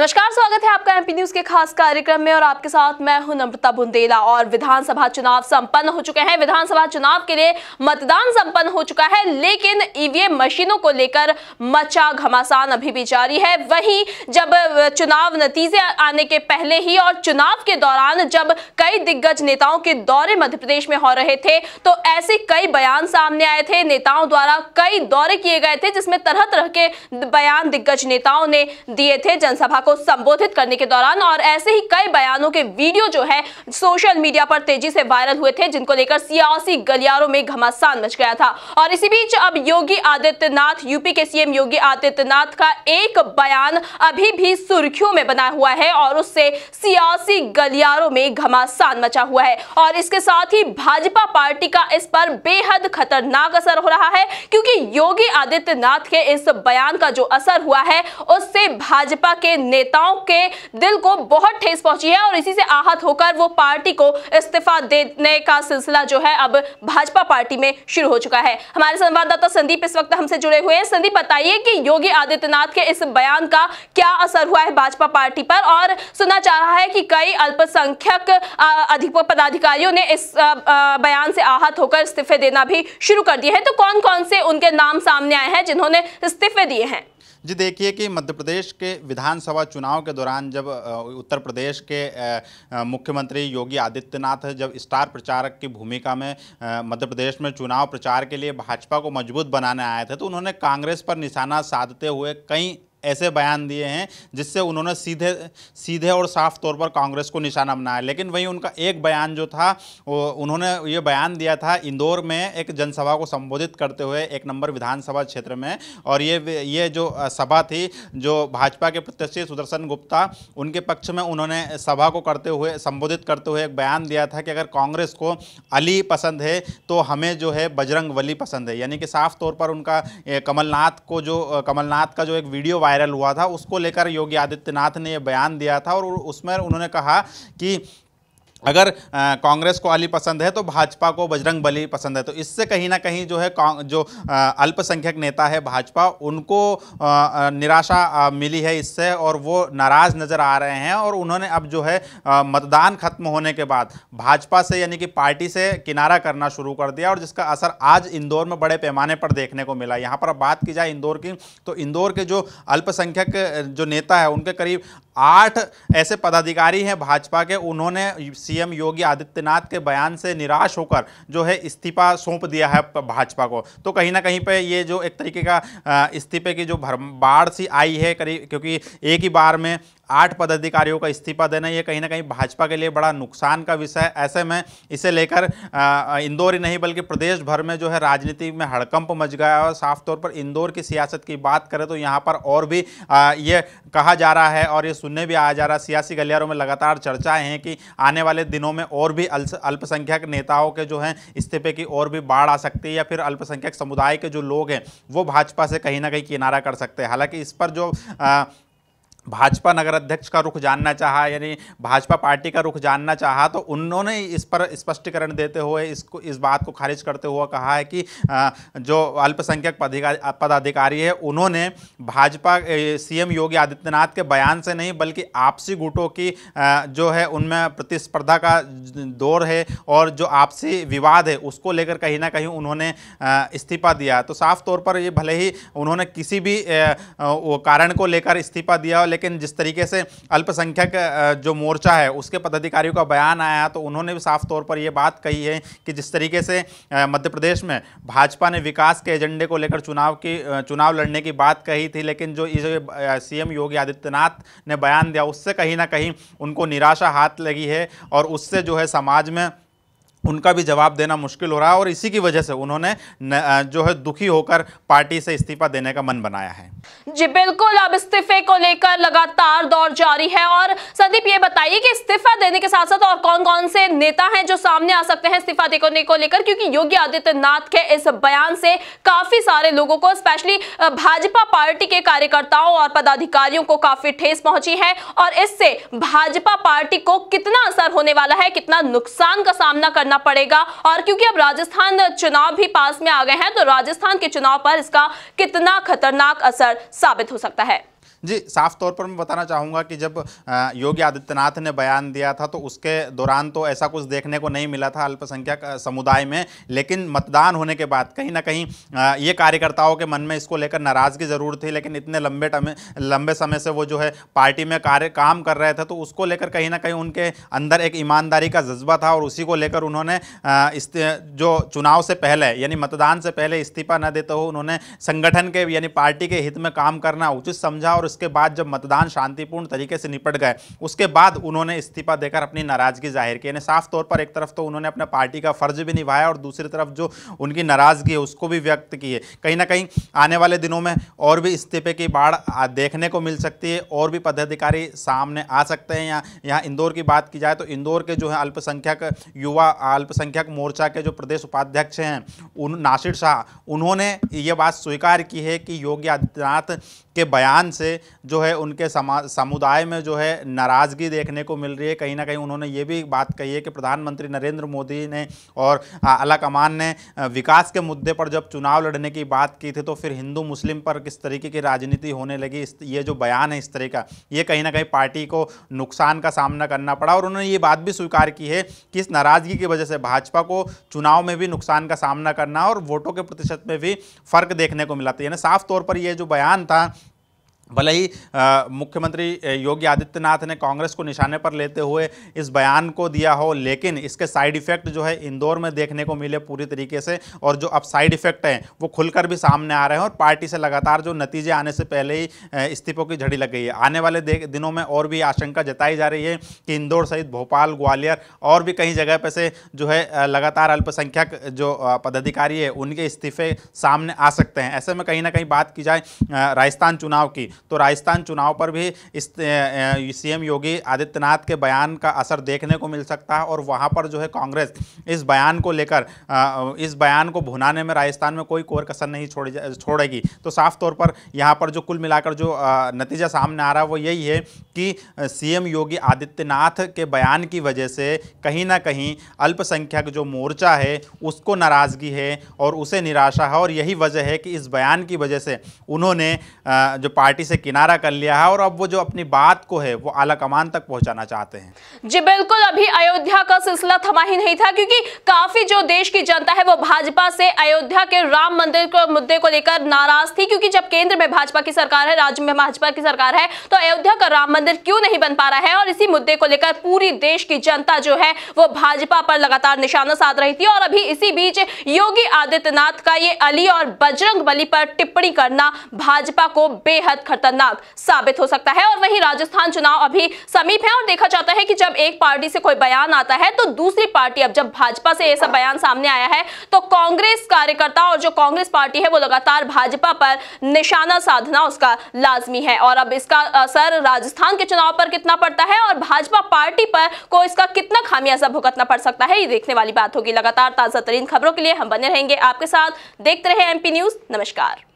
नमस्कार स्वागत है आपका एमपी न्यूज के खास कार्यक्रम में और आपके साथ मैं हूं नम्रता बुंदेला और विधानसभा चुनाव संपन्न हो चुके हैं विधानसभा चुनाव के लिए मतदान संपन्न हो चुका है लेकिन ईवीएम e मशीनों को लेकर मचा घमासान अभी भी जारी है वहीं जब चुनाव नतीजे आने के पहले ही और चुनाव के दौरान जब कई दिग्गज नेताओं के दौरे मध्य प्रदेश में हो रहे थे तो ऐसे कई बयान सामने आए थे नेताओं द्वारा कई दौरे किए गए थे जिसमें तरह तरह के बयान दिग्गज नेताओं ने दिए थे जनसभा को को संबोधित करने के दौरान और ऐसे ही कई बयानों के वीडियो जो है सोशल मीडिया पर तेजी से वायरल हुए थे जिनको लेकर सियासी गलियारों में घमासान मच गया था और इसी बीच अब योगी आदित्यनाथ यूपी के सीएम योगी आदित्यनाथ का एक बयान अभी भी सुर्खियों में बना हुआ है और उससे सियासी गलियारों में घमासान मचा हुआ है और इसके साथ ही भाजपा पार्टी का इस पर बेहद खतरनाक असर हो रहा है क्योंकि योगी आदित्यनाथ के इस बयान का जो असर हुआ है उससे भाजपा के नेताओं के दिल को बहुत ठेस पहुंची है और इसी से आहत होकर वो पार्टी को इस्तीफा देने का सिलसिला जो है अब भाजपा पार्टी में शुरू हो चुका है हमारे संवाददाता संदीप इस वक्त हमसे जुड़े हुए हैं संदीप बताइए कि योगी आदित्यनाथ के इस बयान का क्या असर हुआ है भाजपा पार्टी पर और सुना चाह रहा है कि कई अल्पसंख्यक अधिक पदाधिकारियों ने इस बयान से आहत होकर इस्तीफे देना भी शुरू कर दिए हैं तो कौन कौन से उनके नाम सामने आए हैं जिन्होंने इस्तीफे दिए हैं जी देखिए कि मध्य प्रदेश के विधानसभा चुनाव के दौरान जब उत्तर प्रदेश के मुख्यमंत्री योगी आदित्यनाथ जब स्टार प्रचारक की भूमिका में मध्य प्रदेश में चुनाव प्रचार के लिए भाजपा को मजबूत बनाने आए थे तो उन्होंने कांग्रेस पर निशाना साधते हुए कई ऐसे बयान दिए हैं जिससे उन्होंने सीधे सीधे और साफ तौर पर कांग्रेस को निशाना बनाया लेकिन वहीं उनका एक बयान जो था वो उन्होंने ये बयान दिया था इंदौर में एक जनसभा को संबोधित करते हुए एक नंबर विधानसभा क्षेत्र में और ये ये जो सभा थी जो भाजपा के प्रत्याशी सुदर्शन गुप्ता उनके पक्ष में उन्होंने सभा को करते हुए संबोधित करते हुए एक बयान दिया था कि अगर कांग्रेस को अली पसंद है तो हमें जो है बजरंग वली पसंद है यानी कि साफ तौर पर उनका कमलनाथ को जो कमलनाथ का जो एक वीडियो वायरल हुआ था उसको लेकर योगी आदित्यनाथ ने यह बयान दिया था और उसमें उन्होंने कहा कि अगर कांग्रेस को अली पसंद है तो भाजपा को बजरंग बली पसंद है तो इससे कहीं ना कहीं जो है जो अल्पसंख्यक नेता है भाजपा उनको निराशा मिली है इससे और वो नाराज़ नज़र आ रहे हैं और उन्होंने अब जो है मतदान खत्म होने के बाद भाजपा से यानी कि पार्टी से किनारा करना शुरू कर दिया और जिसका असर आज इंदौर में बड़े पैमाने पर देखने को मिला यहाँ पर अब बात की जाए इंदौर की तो इंदौर के जो अल्पसंख्यक जो नेता है उनके करीब आठ ऐसे पदाधिकारी हैं भाजपा के उन्होंने सीएम योगी आदित्यनाथ के बयान से निराश होकर जो है इस्तीफा सौंप दिया है भाजपा को तो कहीं ना कहीं पे ये जो एक तरीके का इस्तीफे की जो भर बाढ़ सी आई है करीब क्योंकि एक ही बार में आठ पदाधिकारियों का इस्तीफा देना ये कहीं ना कहीं भाजपा के लिए बड़ा नुकसान का विषय है ऐसे में इसे लेकर इंदौर ही नहीं बल्कि प्रदेश भर में जो है राजनीति में हड़कंप मच गया है और साफ तौर पर इंदौर की सियासत की बात करें तो यहाँ पर और भी ये कहा जा रहा है और ये सुनने भी आया जा रहा है सियासी गलियारों में लगातार चर्चाएं हैं कि आने वाले दिनों में और भी अल्पसंख्यक नेताओं के जो हैं इस्तीफे की और भी बाढ़ आ सकती है या फिर अल्पसंख्यक समुदाय के जो लोग हैं वो भाजपा से कहीं ना कहीं किनारा कर सकते हैं हालांकि इस पर जो आ, भाजपा नगर अध्यक्ष का रुख जानना चाहा यानी भाजपा पार्टी का रुख जानना चाहा तो उन्होंने इस पर स्पष्टीकरण देते हुए इसको इस बात को खारिज करते हुए कहा है कि जो अल्पसंख्यक पदाधिकारी है उन्होंने भाजपा सीएम योगी आदित्यनाथ के बयान से नहीं बल्कि आपसी गुटों की जो है उनमें प्रतिस्पर्धा का दौर है और जो आपसी विवाद है उसको लेकर कहीं ना कहीं उन्होंने इस्तीफा दिया तो साफ तौर पर ये भले ही उन्होंने किसी भी कारण को लेकर इस्तीफा दिया लेकिन जिस तरीके से अल्पसंख्यक जो मोर्चा है उसके पदाधिकारियों का बयान आया तो उन्होंने भी साफ तौर पर यह बात कही है कि जिस तरीके से मध्य प्रदेश में भाजपा ने विकास के एजेंडे को लेकर चुनाव की चुनाव लड़ने की बात कही थी लेकिन जो सीएम योगी आदित्यनाथ ने बयान दिया उससे कहीं ना कहीं उनको निराशा हाथ लगी है और उससे जो है समाज में उनका भी जवाब देना मुश्किल हो रहा है और इसी की वजह से उन्होंने जो है दुखी होकर पार्टी से इस्तीफा देने का मन बनाया है जी बिल्कुल अब इस्तीफे को लेकर लगातार दौर जारी है और संदीप ये बताइए कि इस्तीफा देने के साथ साथ और कौन कौन से नेता हैं जो सामने आ सकते हैं इस्तीफा देने को लेकर क्योंकि योगी आदित्यनाथ के इस बयान से काफी सारे लोगों को स्पेशली भाजपा पार्टी के कार्यकर्ताओं और पदाधिकारियों को काफी ठेस पहुंची है और इससे भाजपा पार्टी को कितना असर होने वाला है कितना नुकसान का सामना करना करना पड़ेगा और क्योंकि अब राजस्थान चुनाव भी पास में आ गए हैं तो राजस्थान के चुनाव पर इसका कितना खतरनाक असर साबित हो सकता है जी साफ तौर पर मैं बताना चाहूँगा कि जब योगी आदित्यनाथ ने बयान दिया था तो उसके दौरान तो ऐसा कुछ देखने को नहीं मिला था अल्पसंख्यक समुदाय में लेकिन मतदान होने के बाद कहीं ना कहीं ये कार्यकर्ताओं के मन में इसको लेकर नाराज़गी ज़रूर थी लेकिन इतने लंबे टमे लंबे समय से वो जो है पार्टी में कार्य काम कर रहे थे तो उसको लेकर कहीं ना कहीं उनके अंदर एक ईमानदारी का जज्बा था और उसी को लेकर उन्होंने जो चुनाव से पहले यानी मतदान से पहले इस्तीफा न देते हुए उन्होंने संगठन के यानी पार्टी के हित में काम करना उचित समझा और उसके बाद जब मतदान शांतिपूर्ण तरीके से निपट गए उसके बाद उन्होंने इस्तीफा देकर अपनी नाराज़गी जाहिर की यानी साफ तौर पर एक तरफ तो उन्होंने अपने पार्टी का फर्ज भी निभाया और दूसरी तरफ जो उनकी नाराज़गी है उसको भी व्यक्त की है कहीं ना कहीं आने वाले दिनों में और भी इस्तीफे की बाढ़ देखने को मिल सकती है और भी पदाधिकारी सामने आ सकते हैं यहाँ यहाँ इंदौर की बात की जाए तो इंदौर के जो है अल्पसंख्यक युवा अल्पसंख्यक मोर्चा के जो प्रदेश उपाध्यक्ष हैं उन नासिर शाह उन्होंने ये बात स्वीकार की है कि योगी आदित्यनाथ के बयान से जो है उनके समुदाय में जो है नाराज़गी देखने को मिल रही है कहीं ना कहीं उन्होंने ये भी बात कही है कि प्रधानमंत्री नरेंद्र मोदी ने और अला कमान ने विकास के मुद्दे पर जब चुनाव लड़ने की बात की थी तो फिर हिंदू मुस्लिम पर किस तरीके की राजनीति होने लगी ये जो बयान है इस तरह का ये कहीं ना कहीं पार्टी को नुकसान का सामना करना पड़ा और उन्होंने ये बात भी स्वीकार की है कि इस नाराज़गी की वजह से भाजपा को चुनाव में भी नुकसान का सामना करना और वोटों के प्रतिशत में भी फर्क देखने को मिला था यानी साफ तौर पर यह जो बयान था भले ही मुख्यमंत्री योगी आदित्यनाथ ने कांग्रेस को निशाने पर लेते हुए इस बयान को दिया हो लेकिन इसके साइड इफ़ेक्ट जो है इंदौर में देखने को मिले पूरी तरीके से और जो अब साइड इफ़ेक्ट हैं वो खुलकर भी सामने आ रहे हैं और पार्टी से लगातार जो नतीजे आने से पहले ही इस्तीफों की झड़ी लग गई है आने वाले दिनों में और भी आशंका जताई जा रही है कि इंदौर सहित भोपाल ग्वालियर और भी कई जगह पर से जो है लगातार अल्पसंख्यक जो पदाधिकारी है उनके इस्तीफे सामने आ सकते हैं ऐसे में कहीं ना कहीं बात की जाए राजस्थान चुनाव की तो राजस्थान चुनाव पर भी इस सीएम योगी आदित्यनाथ के बयान का असर देखने को मिल सकता है और वहाँ पर जो है कांग्रेस इस बयान को लेकर इस बयान को भुनाने में राजस्थान में कोई कोर कसर नहीं छोड़ छोड़ेगी तो साफ तौर पर यहाँ पर जो कुल मिलाकर जो नतीजा सामने आ रहा है वो यही है कि सीएम योगी आदित्यनाथ के बयान की वजह से कहीं ना कहीं अल्पसंख्यक जो मोर्चा है उसको नाराज़गी है और उसे निराशा है और यही वजह है कि इस बयान की वजह से उन्होंने जो पार्टी से किनारा कर लिया है और अब वो जो अपनी बात को है वो आलाकमान तक पहुंचाना चाहते हैं जी बिल्कुल अभी अयोध्या का सिलसिला थमा ही नहीं था क्योंकि काफी जो देश की जनता है वो भाजपा से अयोध्या के राम मंदिर के मुद्दे को लेकर नाराज थी क्योंकि जब केंद्र में भाजपा की सरकार है राज्य में भाजपा की सरकार है तो अयोध्या का राम मंदिर क्यों नहीं बन पा रहा है और इसी मुद्दे को लेकर पूरी देश की जनता जो है वो भाजपा पर लगातार निशाना साध रही थी और अभी इसी बीच योगी आदित्यनाथ का ये अली और बजरंग बली पर टिप्पणी करना भाजपा को बेहद खतरनाक साबित हो सकता है और वही राजस्थान चुनाव अभी समीप है और देखा जाता है कि जब एक पार्टी से कोई बयान आता है तो दूसरी पार्टी अब जब भाजपा से ऐसा बयान सामने आया है तो कांग्रेस कार्यकर्ता और जो कांग्रेस पार्टी है वो लगातार भाजपा पर निशाना साधना उसका लाजमी है और अब इसका असर राजस्थान के चुनाव पर कितना पड़ता है और भाजपा पार्टी पर को इसका कितना खामियाजा भुगतना पड़ सकता है ये देखने वाली बात होगी लगातार ताजा तरीन खबरों के लिए हम बने रहेंगे आपके साथ देखते रहे एमपी न्यूज नमस्कार